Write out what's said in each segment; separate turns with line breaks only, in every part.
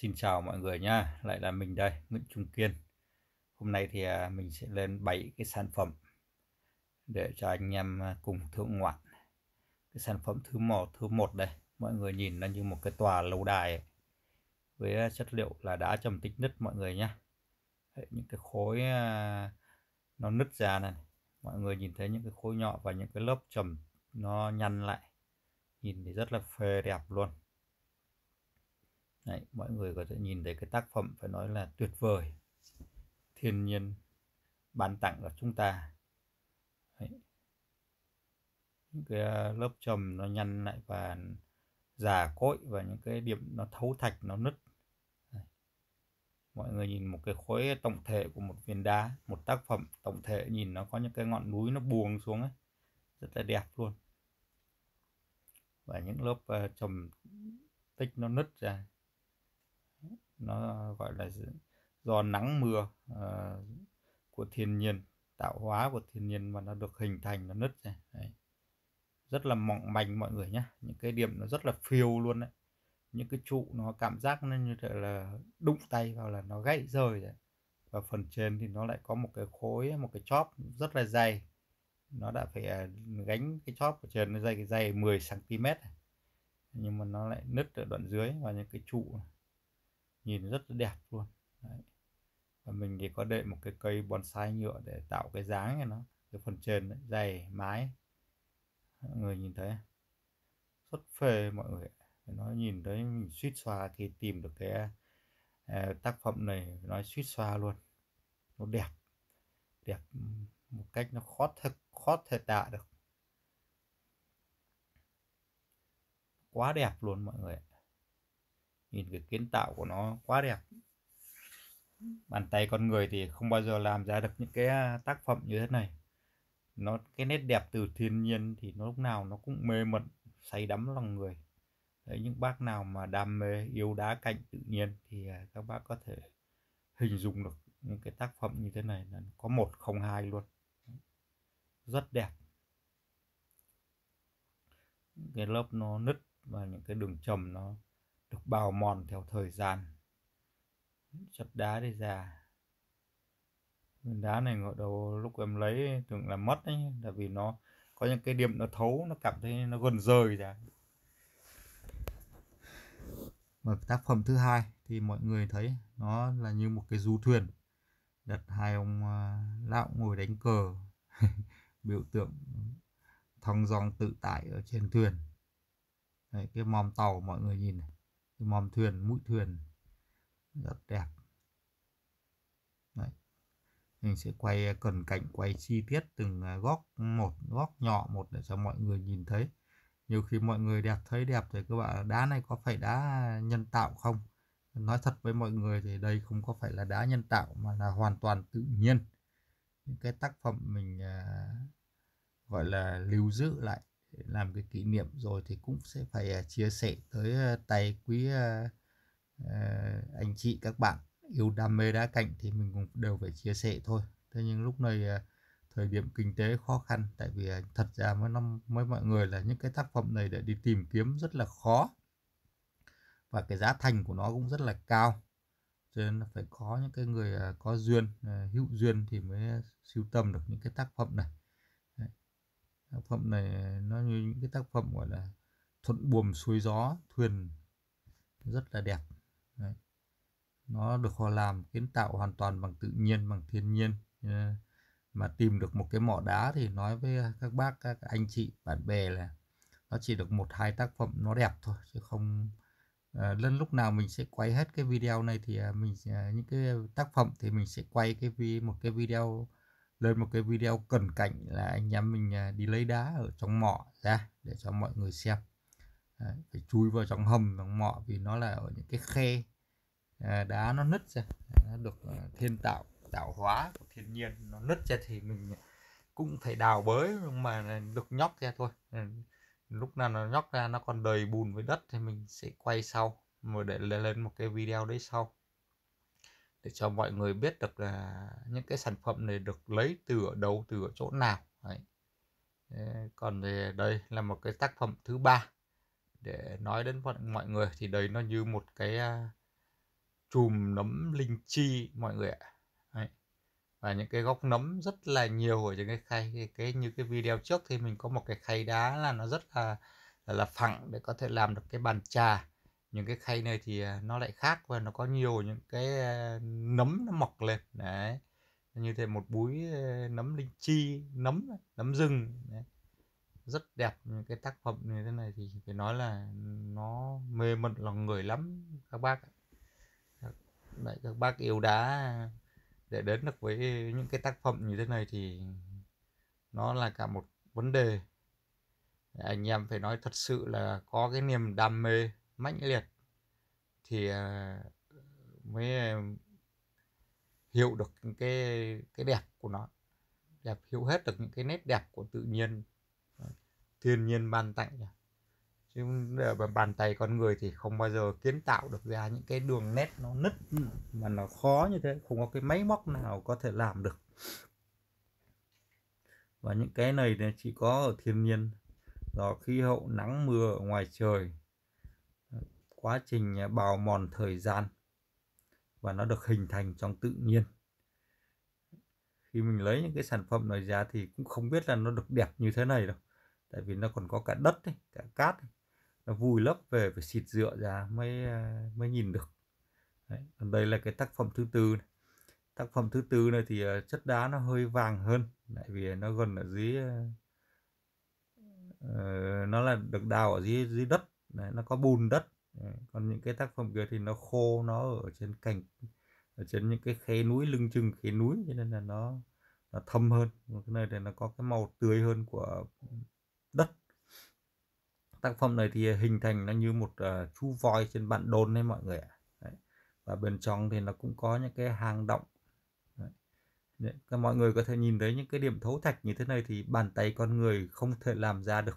Xin chào mọi người nha, lại là mình đây, Nguyễn Trung Kiên. Hôm nay thì à, mình sẽ lên 7 cái sản phẩm để cho anh em à, cùng thưởng ngoạn. Cái sản phẩm thứ một thứ một đây, mọi người nhìn nó như một cái tòa lâu đài ấy. với à, chất liệu là đá trầm tích nứt mọi người nhá Những cái khối nó nứt ra này, mọi người nhìn thấy những cái khối nhỏ và những cái lớp trầm nó nhăn lại, nhìn thì rất là phê đẹp luôn Đấy, mọi người có thể nhìn thấy cái tác phẩm phải nói là tuyệt vời thiên nhiên ban tặng cho chúng ta Đấy. những cái à, lớp trầm nó nhăn lại và già cỗi và những cái điểm nó thấu thạch nó nứt Đấy. mọi người nhìn một cái khối tổng thể của một viên đá một tác phẩm tổng thể nhìn nó có những cái ngọn núi nó buông xuống ấy rất là đẹp luôn và những lớp trầm à, tích nó nứt ra nó gọi là do nắng mưa à, của thiên nhiên tạo hóa của thiên nhiên mà nó được hình thành nó nứt này đấy. rất là mỏng manh mọi người nhé những cái điểm nó rất là phiêu luôn đấy những cái trụ nó cảm giác nó như thế là đụng tay vào là nó gãy rời đấy. và phần trên thì nó lại có một cái khối một cái chóp rất là dày nó đã phải à, gánh cái chóp ở trên nó dày dày 10 cm nhưng mà nó lại nứt ở đoạn dưới và những cái trụ nhìn rất là đẹp luôn Đấy. và mình thì có đệm một cái cây bonsai nhựa để tạo cái dáng này nó cái phần trên đấy, dày mái mọi người nhìn thấy xuất phê mọi người nó nhìn thấy mình suýt xoa khi tìm được cái uh, tác phẩm này nói suýt xoa luôn nó đẹp đẹp một cách nó khó thật khó thể tả được quá đẹp luôn mọi người nhìn cái kiến tạo của nó quá đẹp bàn tay con người thì không bao giờ làm ra được những cái à, tác phẩm như thế này nó cái nét đẹp từ thiên nhiên thì nó lúc nào nó cũng mê mẩn say đắm lòng người Đấy, những bác nào mà đam mê yêu đá cạnh tự nhiên thì à, các bác có thể hình dung được những cái tác phẩm như thế này là có một không hai luôn rất đẹp cái lớp nó nứt và những cái đường trầm nó được bào mòn theo thời gian chất đá đi ra viên đá này ngọt đầu lúc em lấy tưởng là mất đấy là vì nó có những cái điểm nó thấu nó cảm thấy nó gần rời ra và tác phẩm thứ hai thì mọi người thấy nó là như một cái du thuyền đặt hai ông à, lão ngồi đánh cờ biểu tượng thong dong tự tại ở trên thuyền Đấy, cái mòm tàu mọi người nhìn này cái mòm thuyền mũi thuyền rất đẹp Đấy. mình sẽ quay à, cần cảnh quay chi tiết từng à, góc một góc nhỏ một để cho mọi người nhìn thấy nhiều khi mọi người đẹp thấy đẹp thì các bạn đá này có phải đá nhân tạo không nói thật với mọi người thì đây không có phải là đá nhân tạo mà là hoàn toàn tự nhiên những cái tác phẩm mình à, gọi là lưu giữ lại làm cái kỷ niệm rồi thì cũng sẽ phải à, chia sẻ tới à, tay quý à, anh chị các bạn yêu đam mê đá cạnh thì mình cũng đều phải chia sẻ thôi thế nhưng lúc này thời điểm kinh tế khó khăn tại vì thật ra mới năm mới mọi người là những cái tác phẩm này để đi tìm kiếm rất là khó và cái giá thành của nó cũng rất là cao cho nên phải có những cái người có duyên hữu duyên thì mới sưu tầm được những cái tác phẩm này tác phẩm này nó như những cái tác phẩm gọi là thuận buồm xuôi gió thuyền rất là đẹp Đấy. nó được họ làm kiến tạo hoàn toàn bằng tự nhiên bằng thiên nhiên mà tìm được một cái mỏ đá thì nói với các bác các anh chị bạn bè là nó chỉ được một hai tác phẩm nó đẹp thôi chứ không à, lần lúc nào mình sẽ quay hết cái video này thì à, mình à, những cái tác phẩm thì mình sẽ quay cái vi một cái video lên một cái video cận cảnh là anh em mình à, đi lấy đá ở trong mỏ ra để cho mọi người xem Đấy, phải chui vào trong hầm trong mỏ vì nó là ở những cái khe à, đá nó nứt ra nó được à, thiên tạo tạo hóa của thiên nhiên nó nứt ra thì mình cũng phải đào bới mà được nhóc ra thôi lúc nào nó nhóc ra nó còn đầy bùn với đất thì mình sẽ quay sau mà để lên một cái video đấy sau để cho mọi người biết được là những cái sản phẩm này được lấy từ ở đâu từ ở chỗ nào Đấy. còn về đây là một cái tác phẩm thứ ba để nói đến mọi người thì đây nó như một cái à, chùm nấm linh chi mọi người ạ Đấy. và những cái góc nấm rất là nhiều ở trên cái khay cái, cái như cái video trước thì mình có một cái khay đá là nó rất là là, là phẳng để có thể làm được cái bàn trà những cái khay này thì à, nó lại khác và nó có nhiều những cái à, nấm nó mọc lên đấy như thế một búi à, nấm linh chi nấm nấm rừng đấy. rất đẹp những cái tác phẩm như thế này thì phải nói là nó mê mẩn lòng người lắm các bác đấy, các bác yêu đá để đến được với những cái tác phẩm như thế này thì nó là cả một vấn đề anh em phải nói thật sự là có cái niềm đam mê mãnh liệt thì à, mới à, hiểu được cái cái đẹp của nó đẹp hiểu hết được những cái nét đẹp của tự nhiên à, thiên nhiên ban tặng nhỉ chứ bàn tay con người thì không bao giờ kiến tạo được ra những cái đường nét nó nứt mà nó khó như thế không có cái máy móc nào có thể làm được và những cái này thì chỉ có ở thiên nhiên do khí hậu nắng mưa ở ngoài trời quá trình à, bào mòn thời gian và nó được hình thành trong tự nhiên khi mình lấy những cái sản phẩm này ra thì cũng không biết là nó được đẹp như thế này đâu tại vì nó còn có cả đất ấy, cả cát ấy. nó vùi lấp về phải xịt rượu ra mới à, mới nhìn được Đấy. còn đây là cái tác phẩm thứ tư này. tác phẩm thứ tư này thì à, chất đá nó hơi vàng hơn tại vì nó gần ở dưới uh, nó là được đào ở dưới dưới đất Đấy, nó có bùn đất còn những cái tác phẩm kia thì nó khô nó ở trên cành ở trên những cái khe núi lưng chừng khe núi cho nên là nó nó thâm hơn cái này thì nó có cái màu tươi hơn của đất tác phẩm này thì hình thành nó như một uh, chú voi trên bản đồn đấy mọi người ạ và bên trong thì nó cũng có những cái hang động đấy. Đấy. mọi người có thể nhìn thấy những cái điểm thấu thạch như thế này thì bàn tay con người không thể làm ra được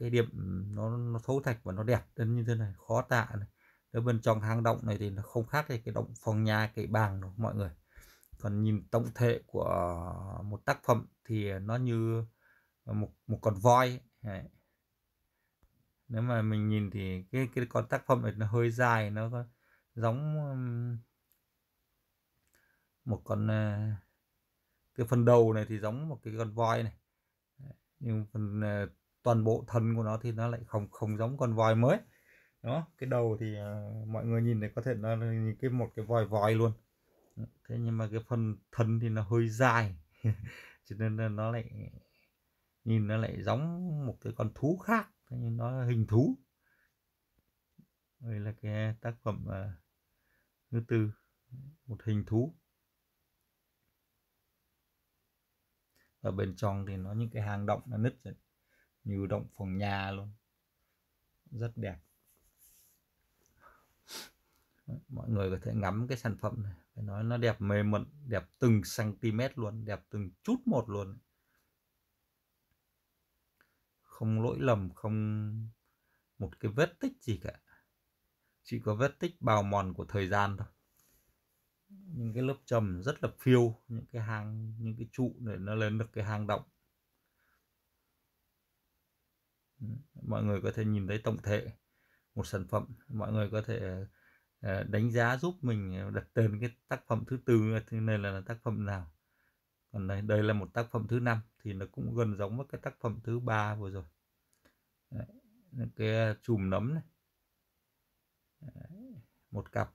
cái điểm nó, nó thấu thạch và nó đẹp đến như thế này khó tạ này ở bên trong hang động này thì nó không khác thì cái động phòng nhà cái bàng đâu mọi người còn nhìn tổng thể của một tác phẩm thì nó như một một con voi Đấy. nếu mà mình nhìn thì cái cái con tác phẩm này nó hơi dài nó giống một con à, cái phần đầu này thì giống một cái con voi này nhưng phần à, toàn bộ thân của nó thì nó lại không không giống con voi mới đó cái đầu thì uh, mọi người nhìn thấy có thể nó nhìn cái một cái vòi vòi luôn thế nhưng mà cái phần thân thì nó hơi dài cho nên là nó lại nhìn nó lại giống một cái con thú khác thế nhưng nó hình thú đây là cái tác phẩm uh, thứ tư một hình thú ở bên trong thì nó những cái hang động nó nứt rồi như động phòng nhà luôn rất đẹp mọi người có thể ngắm cái sản phẩm này phải nói nó đẹp mê mẩn đẹp từng cm luôn đẹp từng chút một luôn không lỗi lầm không một cái vết tích gì cả chỉ có vết tích bào mòn của thời gian thôi những cái lớp trầm rất là phiêu những cái hang những cái trụ để nó lên được cái hang động mọi người có thể nhìn thấy tổng thể một sản phẩm mọi người có thể ờ, đánh giá giúp mình đặt tên cái tác phẩm thứ tư thế này là, tác phẩm nào còn đây, đây là một tác phẩm thứ năm thì nó cũng gần giống với cái tác phẩm thứ ba vừa rồi Đấy, cái ờ, chùm nấm này Đấy, một cặp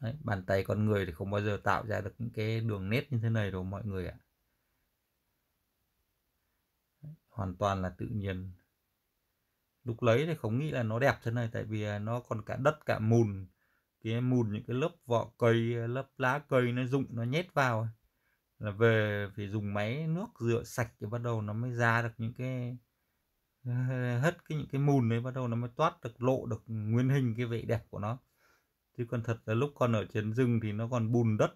Đấy, bàn tay con người thì không bao giờ tạo ra được những cái đường nét như thế này đâu mọi người ạ hoàn toàn là tự nhiên lúc lấy thì không nghĩ là nó đẹp thế này tại vì à, nó còn cả đất cả mùn cái mùn những cái lớp vỏ cây lớp lá cây nó rụng nó nhét vào là về phải dùng máy nước rửa sạch thì bắt đầu nó mới ra được những cái hết cái những cái mùn đấy bắt đầu nó mới toát được lộ được nguyên hình cái vẻ đẹp của nó chứ còn thật là lúc còn ở trên rừng thì nó còn bùn đất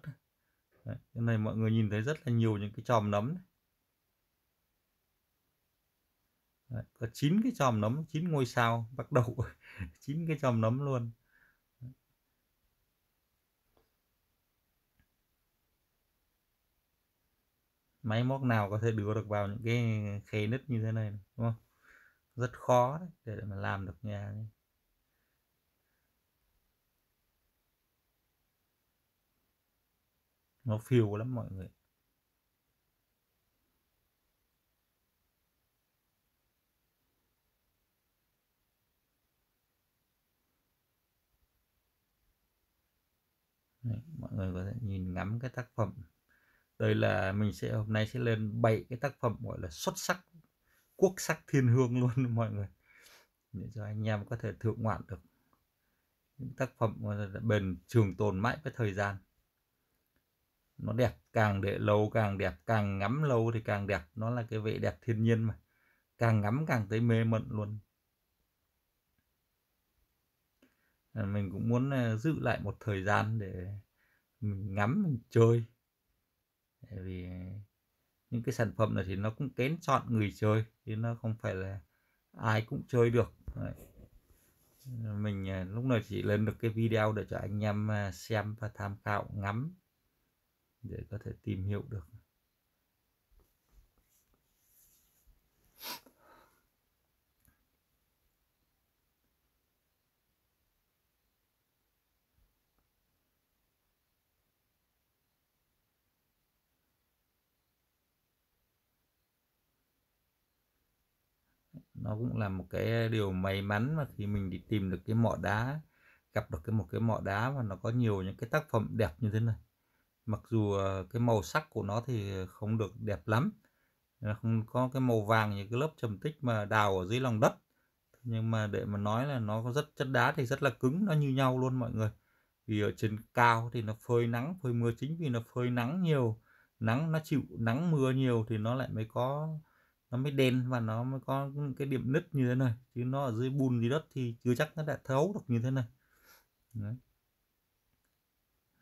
đấy, cái này mọi người nhìn thấy rất là nhiều những cái chòm nấm đấy. Đấy, có chín cái chòm nấm chín ngôi sao bắt đầu chín cái chòm nấm luôn máy móc nào có thể đưa được vào những cái khe nứt như thế này đúng không rất khó đấy, để mà làm được nhà này. nó phiêu lắm mọi người Đấy, mọi người có thể nhìn ngắm cái tác phẩm đây là mình sẽ hôm nay sẽ lên bảy cái tác phẩm gọi là xuất sắc quốc sắc thiên hương luôn mọi người để cho anh em có thể thượng ngoạn được những tác phẩm bền trường tồn mãi với thời gian nó đẹp càng để lâu càng đẹp càng ngắm lâu thì càng đẹp nó là cái vẻ đẹp thiên nhiên mà càng ngắm càng thấy mê mẩn luôn Ờ, mình cũng muốn ờ, giữ lại một thời gian để mình ngắm mình chơi tại vì những cái sản phẩm này thì nó cũng kén chọn người chơi chứ nó không phải là ai cũng chơi được Đấy. Ờ, mình lúc này chỉ lên được cái video để cho anh em xem và tham khảo ngắm để có thể tìm hiểu được nó cũng là một cái điều may mắn mà khi mình đi tìm được cái mỏ đá gặp được cái một cái mỏ đá và nó có nhiều những cái tác phẩm đẹp như thế này mặc dù ờ, cái màu sắc của nó thì không được đẹp lắm không có cái màu vàng như cái lớp trầm tích mà đào ở dưới lòng đất nhưng mà để mà nói là nó có rất chất đá thì rất là cứng nó như nhau luôn mọi người vì ở trên cao thì nó phơi nắng phơi mưa chính vì nó phơi nắng nhiều nắng nó chịu nắng mưa nhiều thì nó lại mới có nó mới đen và nó mới có những cái điểm nứt như thế này chứ nó ở dưới bùn dưới đất thì chưa chắc nó đã thấu được như thế này Đấy.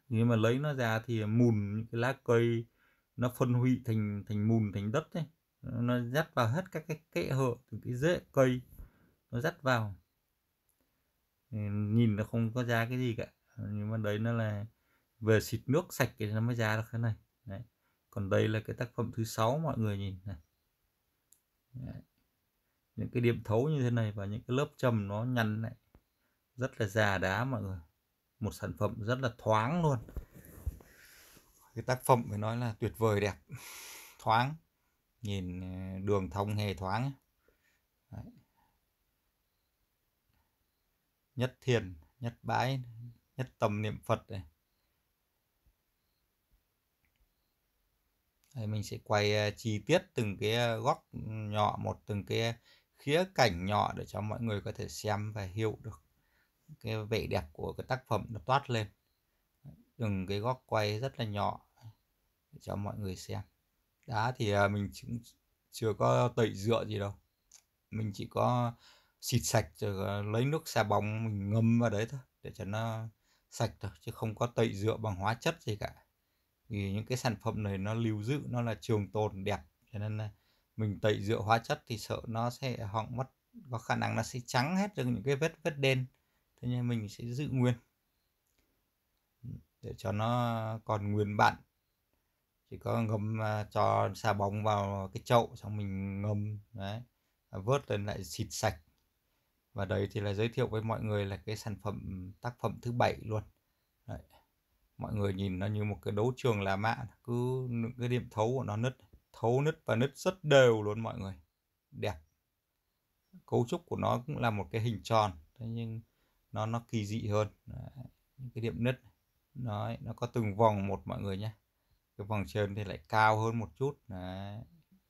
nhưng mà lấy nó ra thì mùn những cái lá cây nó phân hủy thành thành mùn thành đất ấy. nó dắt vào hết các cái kẽ hở từ cái rễ cây nó dắt vào nhìn nó không có ra cái gì cả nhưng mà đấy nó là về xịt nước sạch thì nó mới ra được cái này đấy. còn đây là cái tác phẩm thứ sáu mọi người nhìn này Đấy. những cái điểm thấu như thế này và những cái lớp trầm nó nhăn lại rất là già đá mọi người một sản phẩm rất là thoáng luôn cái tác phẩm phải nói là tuyệt vời đẹp thoáng nhìn ờ, đường thông hề thoáng Đấy. nhất thiền nhất bái nhất tầm niệm phật này Đây, mình sẽ quay ờ, chi tiết từng cái ờ, góc ừ, nhỏ một từng cái khía cảnh nhỏ để cho mọi người có thể xem và hiểu được cái vẻ đẹp của cái tác phẩm nó toát lên từng cái góc quay rất là nhỏ để cho mọi người xem đá thì ờ, mình cũng chưa có tẩy rửa gì đâu mình chỉ có xịt sạch rồi lấy nước xà bóng mình ngâm vào đấy thôi để cho nó sạch thôi chứ không có tẩy rửa bằng hóa chất gì cả vì những cái sản phẩm này nó lưu giữ nó là trường tồn đẹp cho nên là mình tẩy rượu hóa chất thì sợ nó sẽ hỏng mất có khả năng nó sẽ trắng hết được những cái vết vết đen thế nên mình sẽ giữ nguyên để cho nó còn nguyên bản chỉ có ngâm à, cho xà bóng vào cái chậu xong mình ngâm đấy vớt lên lại xịt sạch và đấy thì là giới thiệu với mọi người là cái sản phẩm tác phẩm thứ bảy luôn đấy mọi người nhìn nó như một cái đấu trường là mạ cứ cái điểm thấu của nó nứt thấu nứt và nứt rất đều luôn mọi người đẹp cấu trúc của nó cũng là một cái hình tròn thế nhưng nó nó kỳ dị hơn Đấy, những cái điểm nứt nó nó có từng vòng một mọi người nhé cái vòng trên thì lại cao hơn một chút Đấy.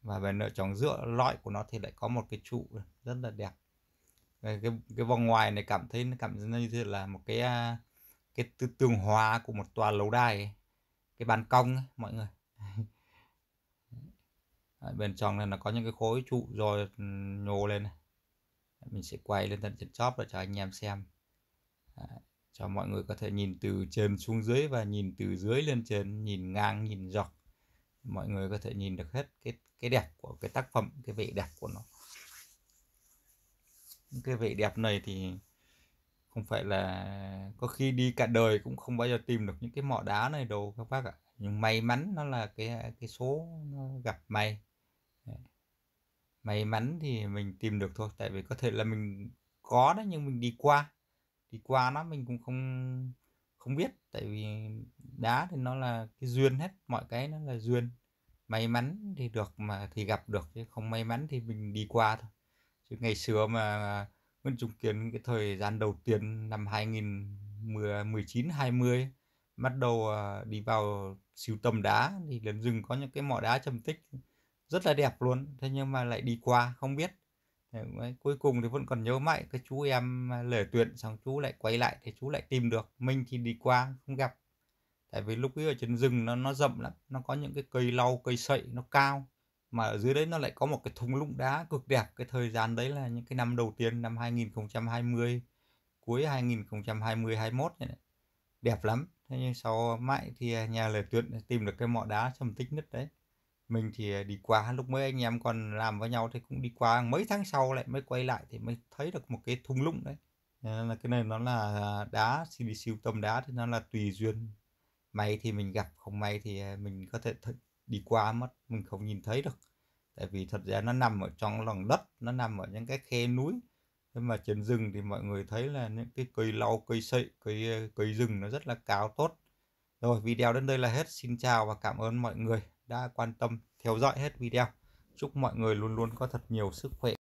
và về nợ chóng giữa lõi của nó thì lại có một cái trụ rất là đẹp cái cái, cái vòng ngoài này cảm thấy nó cảm thấy như thế là một cái à, cái tường hóa của một tòa lâu đài ấy. cái ban công ấy, mọi người Đấy, bên trong này nó có những cái khối trụ rồi ừ, nhô lên này. mình sẽ quay lên tận trên chóp để cho anh em xem Đấy, cho mọi người có thể nhìn từ trên xuống dưới và nhìn từ dưới lên trên nhìn ngang nhìn dọc mọi người có thể nhìn được hết cái cái đẹp của cái tác phẩm cái vẻ đẹp của nó cái vẻ đẹp này thì không phải là có khi đi cả đời cũng không bao giờ tìm được những cái mỏ đá này đâu các bác ạ nhưng may mắn nó là cái à, cái số nó gặp may may mắn thì mình tìm được thôi tại vì có thể là mình có đấy nhưng mình đi qua đi qua nó mình cũng không không biết tại vì đá thì nó là cái duyên hết mọi cái nó là duyên may mắn thì được mà thì gặp được chứ không may mắn thì mình đi qua thôi chứ ngày xưa mà Nguyễn Trung kiến cái thời gian đầu tiên năm 2019 20 bắt đầu à, đi vào siêu tầm đá thì lần rừng có những cái mỏ đá trầm tích rất là đẹp luôn thế nhưng mà lại đi qua không biết cuối cùng thì vẫn còn nhớ mãi cái chú em lể tuyển xong chú lại quay lại thì chú lại tìm được mình thì đi qua không gặp tại vì lúc ấy ở trên rừng nó nó rậm lắm nó có những cái cây lau cây sậy nó cao mà ở dưới đấy nó lại có một cái thung lũng đá cực đẹp cái thời gian đấy là những cái năm đầu tiên năm 2020 cuối 2020 21 này này. đẹp lắm thế nhưng sau mãi thì nhà lời tuyệt tìm được cái mỏ đá trầm tích nhất đấy mình thì đi qua lúc mới anh em còn làm với nhau thì cũng đi qua mấy tháng sau lại mới quay lại thì mới thấy được một cái thung lũng đấy nên là cái này nó là đá đi siêu tâm đá thì nó là tùy duyên may thì mình gặp không may thì mình có thể th- đi qua mất mình không nhìn thấy được tại vì thật ra nó nằm ở trong lòng đất nó nằm ở những cái khe núi nhưng mà trên rừng thì mọi người thấy là những cái cây lau cây sậy cây ờ, cây rừng nó rất là cao tốt rồi video đến đây là hết xin chào và cảm ơn mọi người đã quan tâm theo dõi hết video chúc mọi người luôn luôn có thật nhiều sức khỏe